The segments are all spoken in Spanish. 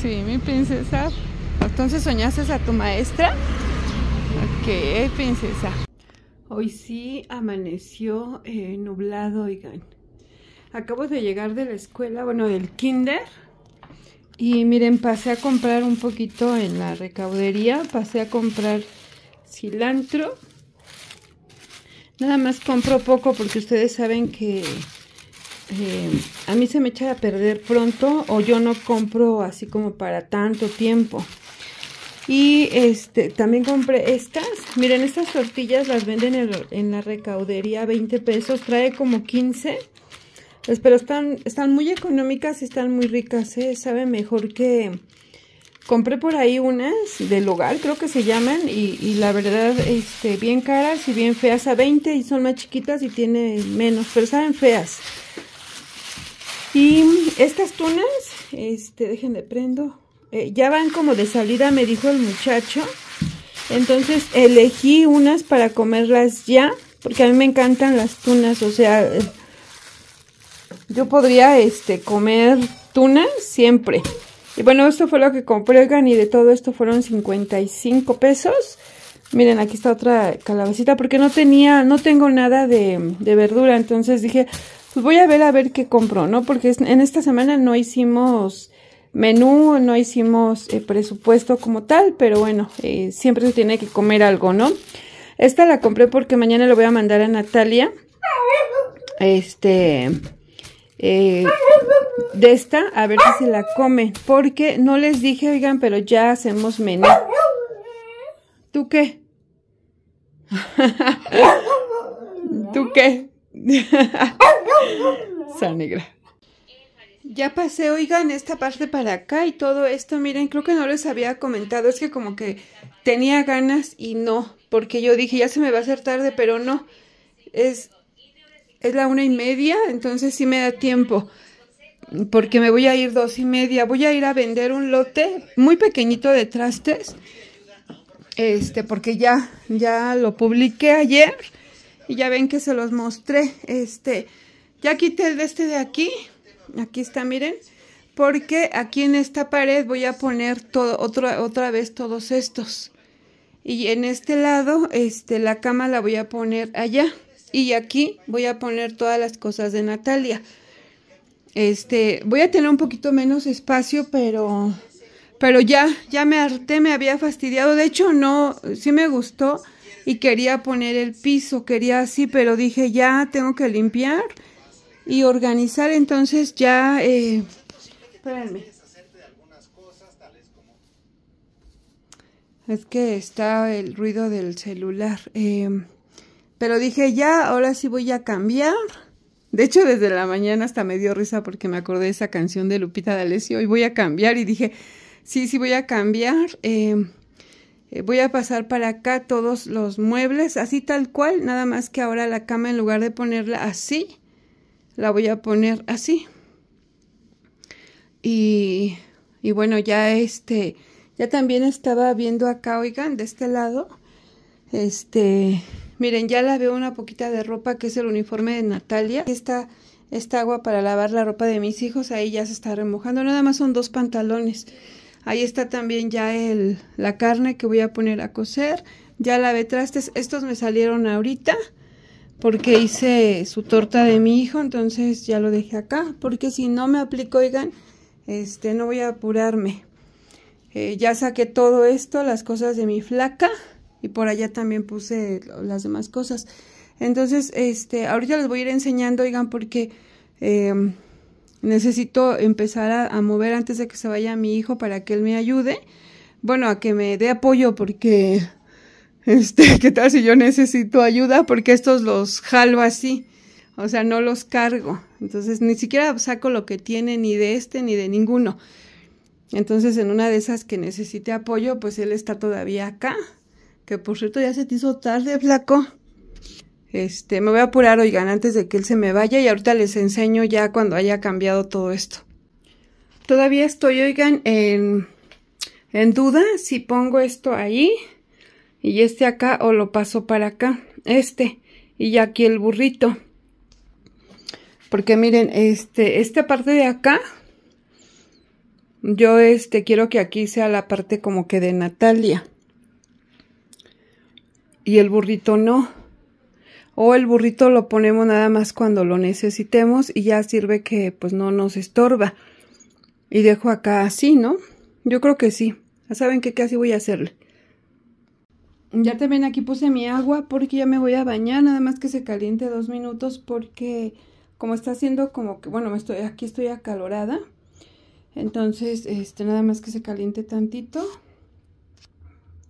Sí, mi princesa. Entonces soñaste a tu maestra. Ok, princesa. Hoy sí amaneció eh, nublado, oigan. Acabo de llegar de la escuela, bueno, del kinder. Y miren, pasé a comprar un poquito en la recaudería. Pasé a comprar cilantro. Nada más compro poco porque ustedes saben que eh, a mí se me echa a perder pronto o yo no compro así como para tanto tiempo. Y este, también compré estas. Miren, estas tortillas las venden en, la recaudería 20 pesos. Trae como 15. Pero están, están muy económicas y están muy ricas. ¿eh? Sabe mejor que... Compré por ahí unas del hogar, creo que se llaman. Y, la verdad, este, bien caras y bien feas. A 20 y son más chiquitas y tiene menos. Pero saben feas. Y estas tunas, este, dejen de prendo, eh, ya van como de salida, me dijo el muchacho. Entonces elegí unas para comerlas ya, porque a mí me encantan las tunas, o sea, yo podría este, comer tunas siempre. Y bueno, esto fue lo que compré, y de todo esto fueron 55 pesos. Miren, aquí está otra calabacita, porque no tenía, no tengo nada de verdura, entonces dije, pues voy a ver a ver qué compro, ¿no? Porque en esta semana no hicimos menú, no hicimos eh, presupuesto como tal, pero bueno, eh, siempre se tiene que comer algo, ¿no? Esta la compré porque mañana lo voy a mandar a Natalia. Este... Eh, de esta, a ver si se la come. Porque no les dije, oigan, pero ya hacemos menú. ¿Tú qué? ¿Tú qué? Ya pasé, oigan, esta parte para acá y todo esto, miren, creo que no les había comentado, es que como que tenía ganas y no, porque yo dije, ya se me va a hacer tarde, pero no, es, es la una y media, entonces sí me da tiempo, porque me voy a ir dos y media, voy a ir a vender un lote muy pequeñito de trastes, este, porque ya, ya lo publiqué ayer, y ya ven que se los mostré. Este, ya quité el de este de aquí. Aquí está, miren. Porque aquí en esta pared voy a poner todo, otra, otra vez todos estos. Y en este lado, este, la cama la voy a poner allá. Y aquí voy a poner todas las cosas de Natalia. Este, voy a tener un poquito menos espacio, pero pero ya, ya me harté, me había fastidiado. De hecho, no, sí me gustó, y quería poner el piso, quería así, pero dije ya tengo que limpiar y organizar, entonces ya... Eh, es que está el ruido del celular. Eh, pero dije ya, ahora sí voy a cambiar. De hecho, desde la mañana hasta me dio risa porque me acordé de esa canción de Lupita D'Alessio y voy a cambiar y dije, sí, sí voy a cambiar. Eh, eh, voy a pasar para acá todos los muebles, así tal cual, nada más que ahora la cama en lugar de ponerla así, la voy a poner así. Y, y bueno, ya este, ya también estaba viendo acá, oigan, de este lado, este, miren, ya la veo una poquita de ropa que es el uniforme de Natalia. Esta, esta agua para lavar la ropa de mis hijos, ahí ya se está remojando, nada más son dos pantalones. Ahí está también ya el, la carne que voy a poner a cocer. Ya la trastes. Estos me salieron ahorita porque hice su torta de mi hijo, entonces ya lo dejé acá, porque si no me aplico, oigan, este, no voy a apurarme. Eh, ya saqué todo esto, las cosas de mi flaca, y por allá también puse las demás cosas. Entonces, este, ahorita les voy a ir enseñando, oigan, porque... Eh, necesito empezar a, mover antes de que se vaya mi hijo para que él me ayude, bueno, a que me dé apoyo porque, este, ¿qué tal si yo necesito ayuda? Porque estos los jalo así, o sea, no los cargo, entonces ni siquiera saco lo que tiene ni de este ni de ninguno. Entonces, en una de esas que necesite apoyo, pues él está todavía acá. Que por cierto ya se te hizo tarde, flaco. Este, me voy a apurar, oigan, antes de que él se me vaya y ahorita les enseño ya cuando haya cambiado todo esto. Todavía estoy, oigan, en, duda si pongo esto ahí y este acá o lo paso para acá. Este y aquí el burrito. Porque miren, este, esta parte de acá, yo este, quiero que aquí sea la parte como que de Natalia. Y el burrito no o el burrito lo ponemos nada más cuando lo necesitemos y ya sirve que pues no nos estorba. Y dejo acá así, ¿no? Yo creo que sí. Ya saben que casi voy a hacerle. Ya también aquí puse mi agua porque ya me voy a bañar, nada más que se caliente dos minutos porque como está haciendo como que, bueno, estoy, aquí estoy acalorada. Entonces, este, nada más que se caliente tantito.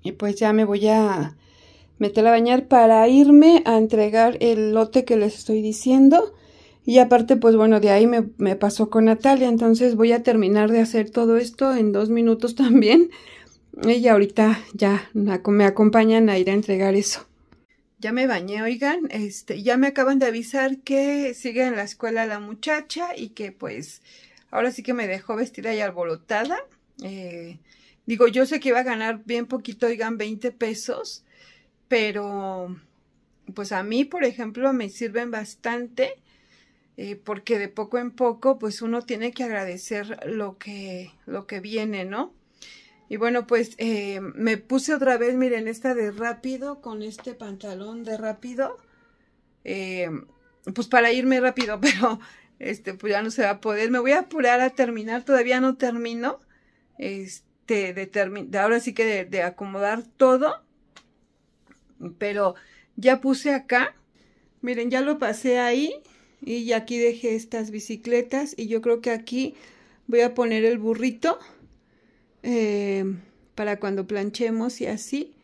Y pues ya me voy a, meter a bañar para irme a entregar el lote que les estoy diciendo. Y aparte, pues bueno, de ahí me, pasó con Natalia. Entonces voy a terminar de hacer todo esto en dos minutos también. ella ahorita ya me acompañan a ir a entregar eso. Ya me bañé, oigan, este, ya me acaban de avisar que sigue en la escuela la muchacha y que pues ahora sí que me dejó vestida y alborotada. Eh, digo, yo sé que iba a ganar bien poquito, oigan, 20 pesos, pero pues a mí, por ejemplo, me sirven bastante eh, porque de poco en poco, pues uno tiene que agradecer lo que, lo que viene, ¿no? Y bueno, pues eh, me puse otra vez, miren, esta de rápido con este pantalón de rápido. Eh, pues para irme rápido, pero este, pues ya no se va a poder. Me voy a apurar a terminar, todavía no termino. Este, de, ahora sí que de acomodar todo pero ya puse acá, miren, ya lo pasé ahí y aquí dejé estas bicicletas y yo creo que aquí voy a poner el burrito eh, para cuando planchemos y así,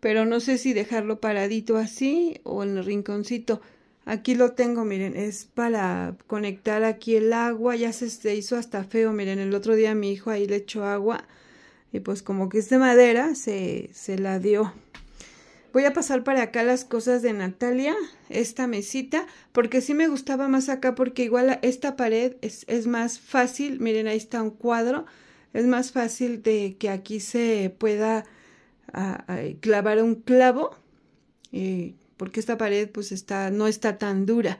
pero no sé si dejarlo paradito así o en el rinconcito. Aquí lo tengo, miren, es para conectar aquí el agua, ya se, se hizo hasta feo, miren, el otro día mi hijo ahí le echó agua y pues como que es de madera, se, se la dio. Voy a pasar para acá las cosas de Natalia, esta mesita, porque sí me gustaba más acá porque igual esta pared es, más fácil, miren ahí está un cuadro, es más fácil de que aquí se pueda ah, clavar un clavo, porque esta pared pues está, no está tan dura.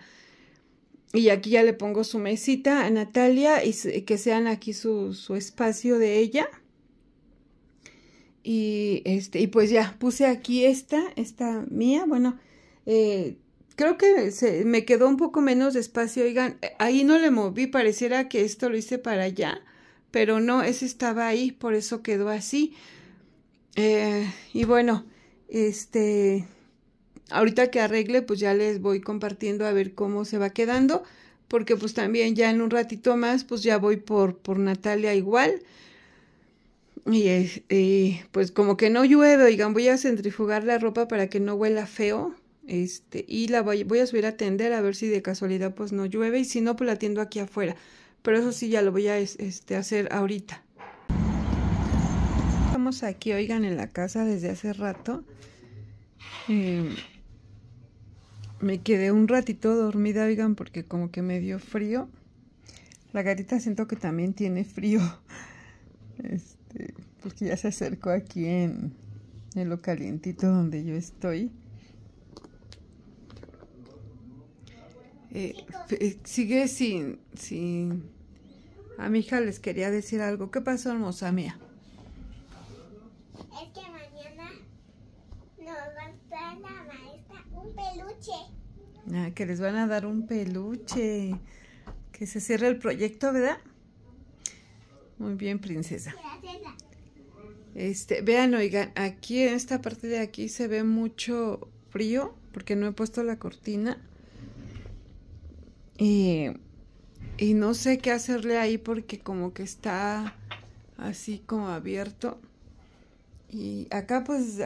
Y aquí ya le pongo su mesita a Natalia y que sean aquí su espacio de ella. Y, este, y pues ya, puse aquí esta, esta mía, bueno, eh, creo que se, me quedó un poco menos de espacio, oigan, eh, ahí no le moví, pareciera que esto lo hice para allá, pero no, ese estaba ahí, por eso quedó así. Eh, y bueno, este, ahorita que arregle, pues ya les voy compartiendo a ver cómo se va quedando, porque pues también ya en un ratito más, pues ya voy por, por Natalia igual. Y, pues como que no llueve, oigan, voy a centrifugar la ropa para que no huela feo. Este, y la voy, voy a subir a tender a ver si de casualidad pues no llueve y si no pues la tiendo aquí afuera. Pero eso sí ya lo voy a este, hacer ahorita. Estamos aquí, oigan, en la casa desde hace rato. Em, me quedé un ratito dormida, oigan, porque como que me dio frío. La gatita siento que también tiene frío. Este, porque ya se acercó aquí en, en lo calientito donde yo estoy. Eh, sigue sin, sin... A mi hija les quería decir algo. ¿Qué pasó, hermosa mía? Es que mañana nos va a dar la maestra un peluche. Ah, que les van a dar un peluche. Que se cierre el proyecto, ¿verdad? Muy bien, princesa. Este, vean, oigan, aquí en esta parte de aquí se ve mucho frío porque no he puesto la cortina. Y, no sé qué hacerle ahí porque como que está así como abierto. Y acá pues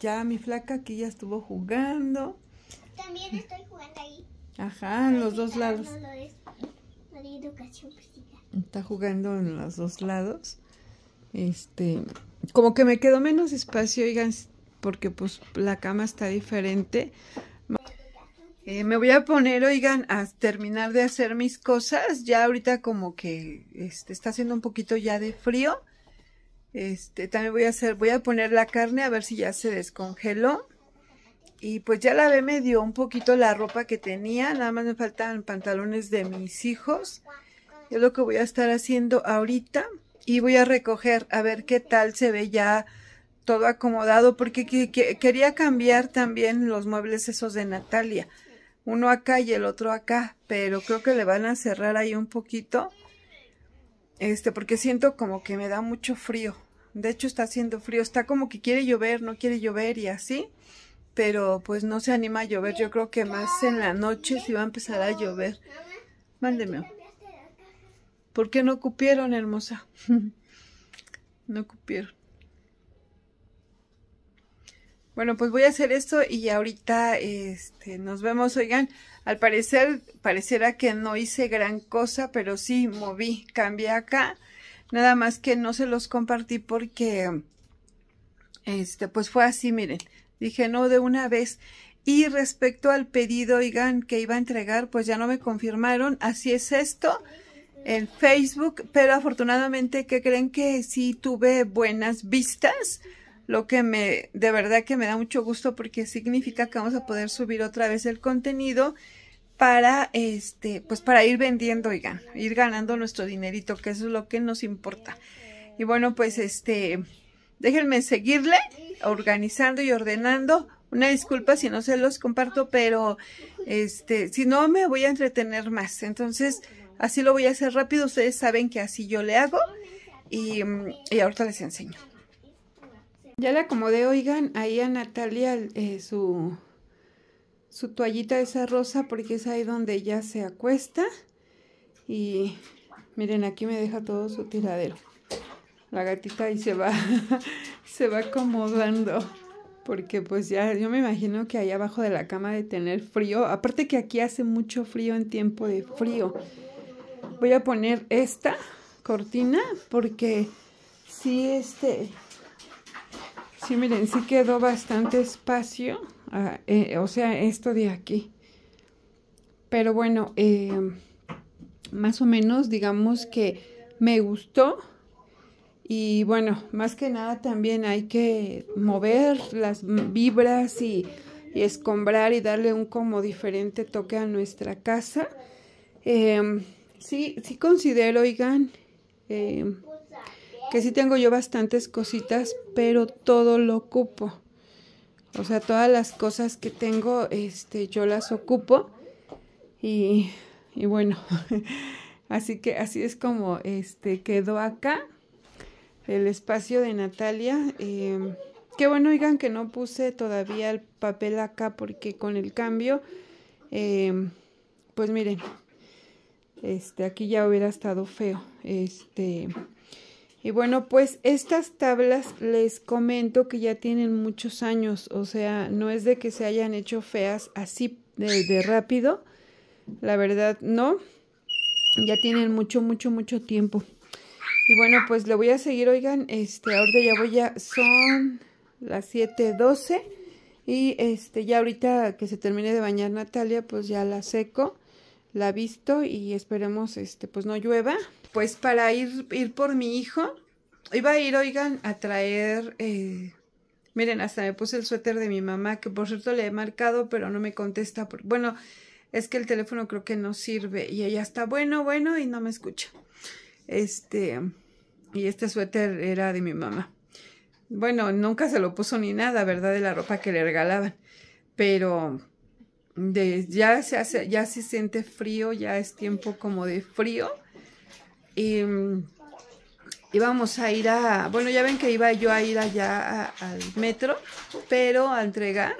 ya mi flaca aquí ya estuvo jugando. También estoy jugando ahí. Ajá, en los dos lados. educación está jugando en los dos lados. Este, como que me quedó menos espacio, oigan, porque pues la cama está diferente. Eh, me voy a poner, oigan, a terminar de hacer mis cosas. Ya ahorita como que este, está haciendo un poquito ya de frío. Este, también voy a hacer, voy a poner la carne a ver si ya se descongeló. Y pues ya la me dio un poquito la ropa que tenía. Nada más me faltan pantalones de mis hijos. Es lo que voy a estar haciendo ahorita y voy a recoger a ver qué tal se ve ya todo acomodado porque quería cambiar también los muebles esos de Natalia. Uno acá y el otro acá, pero creo que le van a cerrar ahí un poquito. Este, porque siento como que me da mucho frío. De hecho está haciendo frío, está como que quiere llover, no quiere llover y así. Pero pues no se anima a llover, yo creo que más en la noche si va a empezar a llover. Mándeme. ¿Por qué no cupieron, hermosa. no cupieron. Bueno, pues voy a hacer esto y ahorita este, nos vemos. Oigan, al parecer, pareciera que no hice gran cosa, pero sí moví, cambié acá. Nada más que no se los compartí porque, este, pues fue así, miren. Dije, no, de una vez. Y respecto al pedido, oigan, que iba a entregar, pues ya no me confirmaron. Así es esto en Facebook, pero afortunadamente que creen que sí tuve buenas vistas, lo que me de verdad que me da mucho gusto porque significa que vamos a poder subir otra vez el contenido para este pues para ir vendiendo, oigan, ir ganando nuestro dinerito, que eso es lo que nos importa. Y bueno, pues este déjenme seguirle organizando y ordenando. Una disculpa si no se los comparto, pero este si no me voy a entretener más. Entonces, Así lo voy a hacer rápido. Ustedes saben que así yo le hago. Y, mm, ahorita les enseño. Ya le acomodé, oigan, ahí a Natalia eh, su, su toallita esa rosa porque es ahí donde ella se acuesta. Y miren, aquí me deja todo su tiradero. La gatita ahí se va, se va acomodando porque pues ya yo me imagino que ahí abajo de la cama de tener frío, aparte que aquí hace mucho frío en tiempo de frío voy a poner esta cortina porque si este, sí, miren, si quedó bastante espacio, ah, eh, o sea, esto de aquí. Pero bueno, eh, más o menos, digamos que me gustó. Y bueno, más que nada también hay que mover las vibras y, y escombrar y darle un como diferente toque a nuestra casa. Em, sí, sí considero, oigan, eh, que sí tengo yo bastantes cositas, pero todo lo ocupo. O sea, todas las cosas que tengo, este, yo las ocupo. Y, bueno, así que así es como este quedó acá el espacio de Natalia. Eh, qué bueno, oigan, que no puse todavía el papel acá porque con el cambio, eh, pues miren, este, aquí ya hubiera estado feo. Este, y bueno, pues estas tablas les comento que ya tienen muchos años, o sea, no es de que se hayan hecho feas así de, rápido, la verdad no, ya tienen mucho, mucho, mucho tiempo. Y bueno, pues le voy a seguir, oigan, este, ahorita ya voy ya son las 7.12 y este, ya ahorita que se termine de bañar Natalia, pues ya la seco la visto y esperemos este pues no llueva. Pues para ir, ir por mi hijo, iba a ir, oigan, a traer eh, miren, hasta me puse el suéter de mi mamá, que por cierto le he marcado, pero no me contesta. bueno, es que el teléfono creo que no sirve. Y ella está bueno, bueno, y no me escucha. Este, y este suéter era de mi mamá. Bueno, nunca se lo puso ni nada, ¿verdad? De la ropa que le regalaban. Pero ya se hace, ya se siente frío, ya es tiempo como de frío. Y mm, vamos a ir a, bueno, ya ven que iba yo a ir allá al metro, pero a entregar,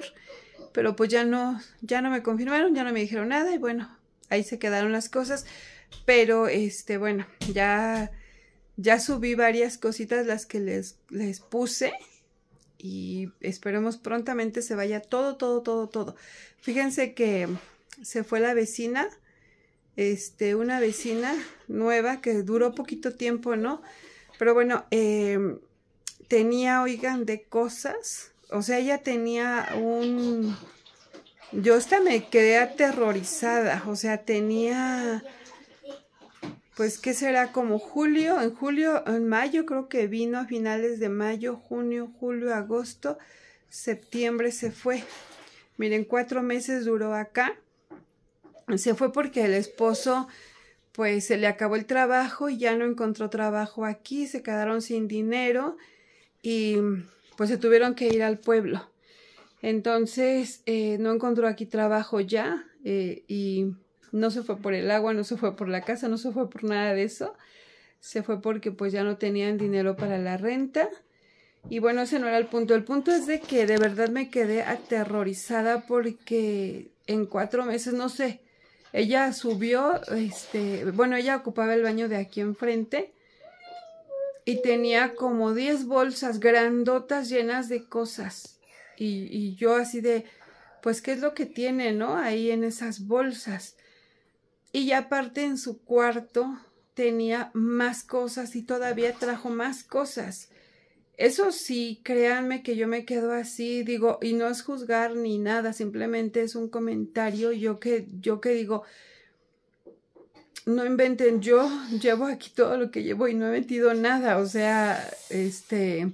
pero pues ya no, ya no me confirmaron, ya no me dijeron nada y bueno, ahí se quedaron las cosas, pero este, bueno, ya, ya subí varias cositas las que les, les puse y esperemos prontamente se vaya todo, todo, todo, todo. Fíjense que se fue la vecina, este, una vecina nueva que duró poquito tiempo, ¿no? Pero bueno, em, tenía, oigan, de cosas. O sea, ella tenía un... Yo hasta me quedé aterrorizada. O sea, tenía... Pues, ¿qué será? Como julio, en julio, en mayo creo que vino a finales de mayo, junio, julio, agosto, septiembre se fue. Miren, cuatro meses duró acá. Se fue porque el esposo, pues se le acabó el trabajo y ya no encontró trabajo aquí, se quedaron sin dinero y pues se tuvieron que ir al pueblo. Entonces, eh, no encontró aquí trabajo ya eh, y no se fue por el agua, no se fue por la casa, no se fue por nada de eso. Se fue porque pues ya no tenían dinero para la renta y bueno, ese no era el punto. El punto es de que de verdad me quedé aterrorizada porque en cuatro meses, no sé, ella subió, este, bueno, ella ocupaba el baño de aquí enfrente y tenía como diez bolsas grandotas llenas de cosas. Y, y yo así de, pues, ¿qué es lo que tiene, no? Ahí en esas bolsas. Y ya aparte en su cuarto tenía más cosas y todavía trajo más cosas. Eso sí, créanme que yo me quedo así, digo, y no es juzgar ni nada, simplemente es un comentario, yo que, yo que digo, no inventen, yo llevo aquí todo lo que llevo y no he metido nada, o sea, este,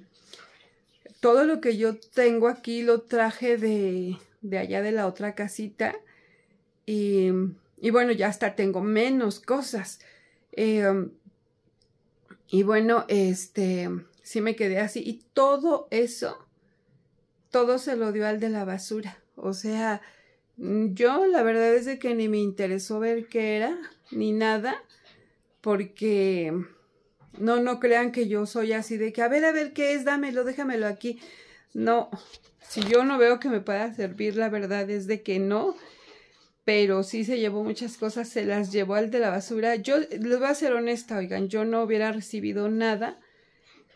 todo lo que yo tengo aquí lo traje de, allá de la otra casita y, y bueno, ya hasta tengo menos cosas. Eh, y bueno, este sí me quedé así. Y todo eso, todo se lo dio al de la basura. O sea, mm, yo la verdad es de que ni me interesó ver qué era, ni nada, porque mm, no, no crean que yo soy así de que, a ver, a ver qué es, dámelo, déjamelo aquí. No, si yo no veo que me pueda servir, la verdad es de que no. Pero sí se llevó muchas cosas, se las llevó al de la basura. Yo les voy a ser honesta, oigan, yo no hubiera recibido nada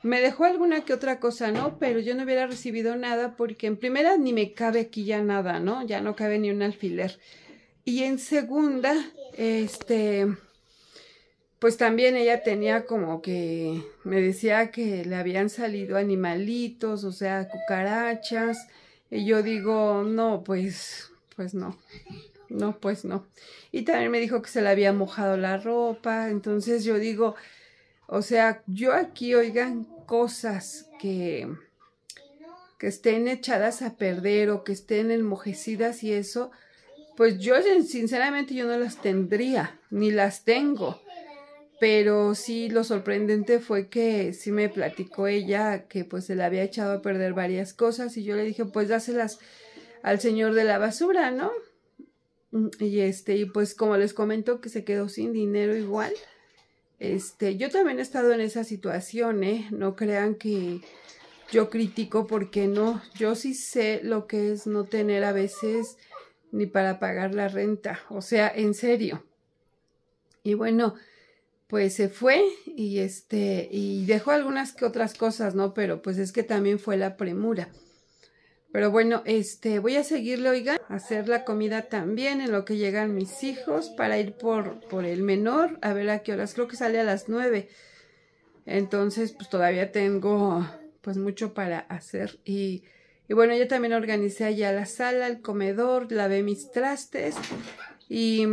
me dejó alguna que otra cosa, ¿no? Pero yo no hubiera recibido nada porque en primera ni me cabe aquí ya nada, ¿no? Ya no cabe ni un alfiler. Y en segunda, este, pues también ella tenía como que, me decía que le habían salido animalitos, o sea, cucarachas. Y yo digo, no, pues, pues no. No, pues no. Y también me dijo que se le había mojado la ropa. Entonces yo digo, o sea, yo aquí oigan cosas que, que estén echadas a perder o que estén enmojecidas y eso, pues yo sinceramente yo no las tendría, ni las tengo. Pero sí lo sorprendente fue que sí me platicó ella que pues se le había echado a perder varias cosas y yo le dije pues dáselas al señor de la basura, ¿no? Mm, y este, y pues como les comento que se quedó sin dinero igual. Este, yo también he estado en esa situación, ¿eh? No crean que yo critico porque no, yo sí sé lo que es no tener a veces ni para pagar la renta, o sea, en serio. Y bueno, pues se fue y este y dejó algunas que otras cosas, ¿no? Pero pues es que también fue la premura. Pero bueno, este, voy a seguirle, oigan, hacer la comida también en lo que llegan mis hijos para ir por, por el menor, a ver a qué horas, creo que sale a las nueve. Entonces, pues todavía tengo, pues mucho para hacer y... bueno, yo también organicé allá la sala, el comedor, lavé mis trastes y,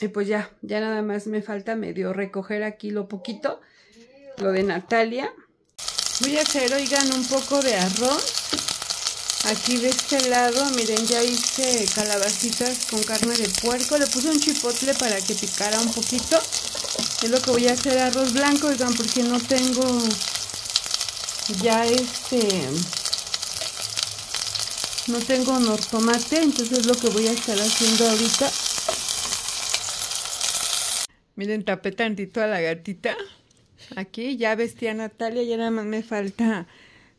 y, pues ya, ya nada más me falta medio recoger aquí lo poquito, lo de Natalia. Voy a hacer, oigan, un poco de arroz Aquí de este lado, miren, ya hice calabacitas con carne de puerco. Le puse un chipotle para que picara un poquito. Es lo que voy a hacer arroz blanco, oigan, porque no tengo ya este... No tengo tomate, entonces es lo que voy a estar haciendo ahorita. Miren, tapé tantito a la gatita. Aquí ya vestía Natalia, ya nada más me falta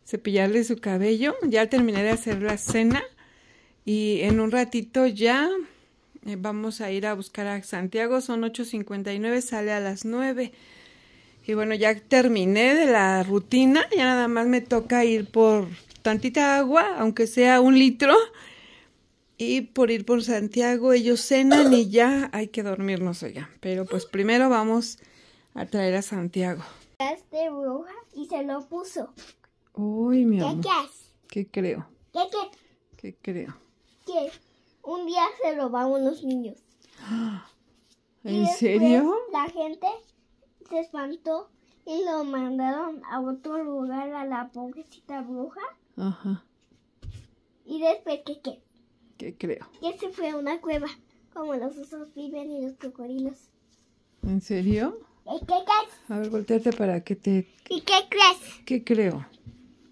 cepillarle su cabello. Ya terminé de hacer la cena y en un ratito ya eh, vamos a ir a buscar a Santiago. Son 8.59, sale a las 9. Y bueno, ya terminé de la rutina. Ya nada más me toca ir por tantita agua, aunque sea un litro. Y por ir por Santiago, ellos cenan y ya hay que dormirnos, allá. Pero pues primero vamos a traer a Santiago. bruja y se lo puso. Uy, mi amor. ¿Qué crees? ¿Qué creo? ¿Qué, qué? ¿Qué creo? Que un día se lo los niños. ¿En serio? La gente se espantó y lo mandaron a otro lugar a la pobrecita bruja. Ajá. Y después, ¿qué qué? ¿Qué creo? Que se fue a una cueva, como los osos viven y los cocodrilos. ¿En serio? ¿Qué crees? A ver, volteate para que te... ¿Y qué crees? ¿Qué creo?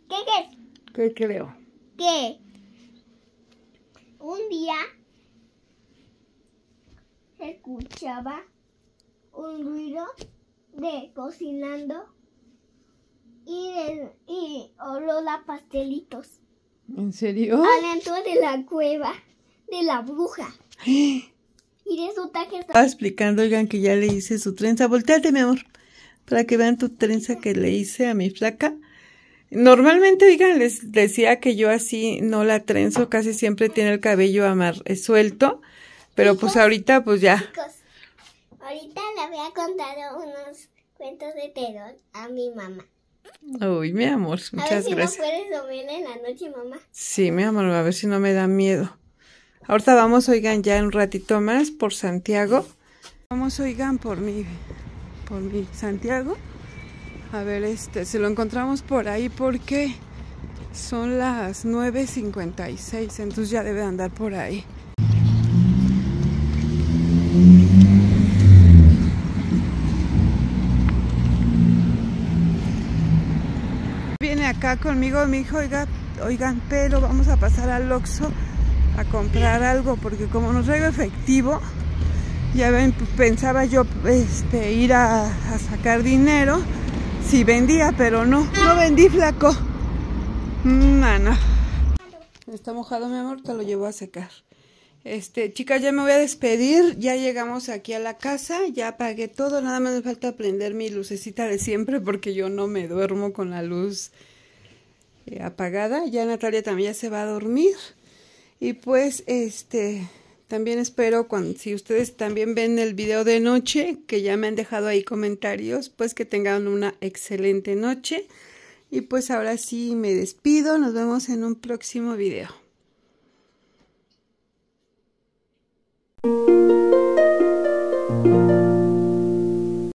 ¿Qué es? ¿Qué creo? Que un día escuchaba un ruido de cocinando y, de, olor a pastelitos. ¿En serio? Adentro de la cueva de la bruja. Y resulta que estaba explicando, oigan, que ya le hice su trenza. Volteate, mi amor, para que vean tu trenza que le hice a mi flaca. Normalmente, oigan, les decía que yo así no la trenzo, casi siempre tiene el cabello amar eh, suelto, pero pues ahorita pues ya. Chicos, ahorita le había contado unos cuentos de terror a mi mamá. Uy, mi amor, muchas a ver si gracias. No puedes en la noche, mamá. Sí, mi amor, a ver si no me da miedo. Ahorita vamos, oigan, ya un ratito más por Santiago. Vamos, oigan, por mi, por mi Santiago. A ver, este, si lo encontramos por ahí, porque son las 9.56, entonces ya debe andar por ahí. Viene acá conmigo, mi hijo, oigan, pero vamos a pasar al Oxxo a comprar algo, porque como no traigo efectivo, ya pensaba yo este, ir a sacar dinero, Sí, vendía, pero no, no vendí flaco. Mana. Mm, ah, Está mojado, mi amor, te lo llevo a secar. Este, chicas, ya me voy a despedir. Ya llegamos aquí a la casa, ya apagué todo. Nada más me falta prender mi lucecita de siempre porque yo no me duermo con la luz eh, apagada. Ya Natalia también ya se va a dormir. Y pues, este, también espero, cuando, si ustedes también ven el video de noche, que ya me han dejado ahí comentarios, pues que tengan una excelente noche. Y pues ahora sí me despido, nos vemos en un próximo video.